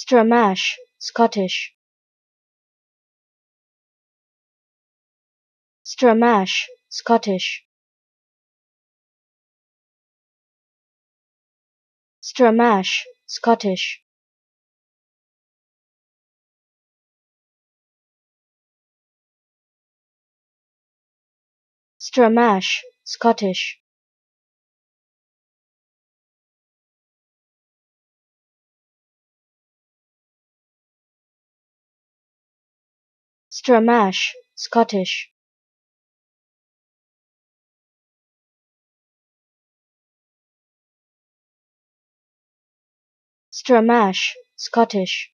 Stramash, Scottish. Stramash, Scottish. Stramash, Scottish. Stramash, Scottish. Stramash, Scottish. Stramash, Scottish.